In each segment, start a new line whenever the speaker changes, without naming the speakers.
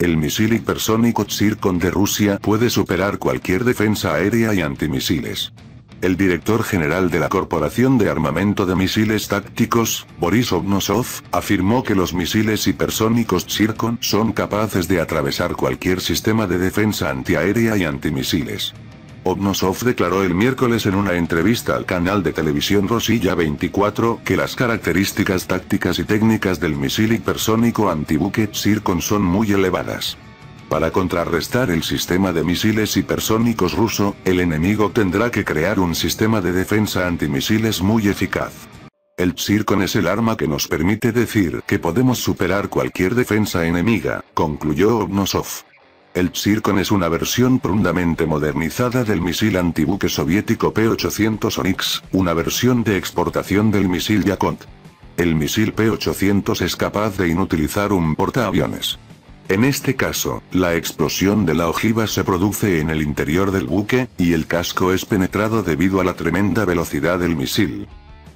El misil hipersónico Tsirkon de Rusia puede superar cualquier defensa aérea y antimisiles. El director general de la Corporación de Armamento de Misiles Tácticos, Boris Obnosov, afirmó que los misiles hipersónicos Tsirkon son capaces de atravesar cualquier sistema de defensa antiaérea y antimisiles. Obnosov declaró el miércoles en una entrevista al canal de televisión Rosilla 24 que las características tácticas y técnicas del misil hipersónico antibuque Tsirkon son muy elevadas. Para contrarrestar el sistema de misiles hipersónicos ruso, el enemigo tendrá que crear un sistema de defensa antimisiles muy eficaz. El Tsirkon es el arma que nos permite decir que podemos superar cualquier defensa enemiga, concluyó Obnosov. El Tsirkon es una versión profundamente modernizada del misil antibuque soviético P-800 Onyx, una versión de exportación del misil Yakont. El misil P-800 es capaz de inutilizar un portaaviones. En este caso, la explosión de la ojiva se produce en el interior del buque, y el casco es penetrado debido a la tremenda velocidad del misil.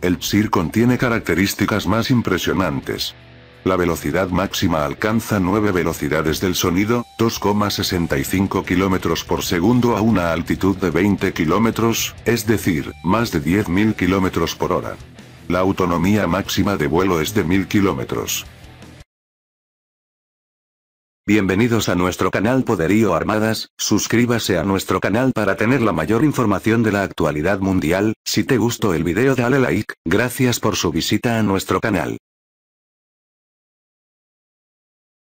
El Tsirkon tiene características más impresionantes. La velocidad máxima alcanza 9 velocidades del sonido, 2,65 km por segundo a una altitud de 20 km, es decir, más de 10.000 km por hora. La autonomía máxima de vuelo es de 1.000 km.
Bienvenidos a nuestro canal Poderío Armadas, suscríbase a nuestro canal para tener la mayor información de la actualidad mundial, si te gustó el video dale like, gracias por su visita a nuestro canal.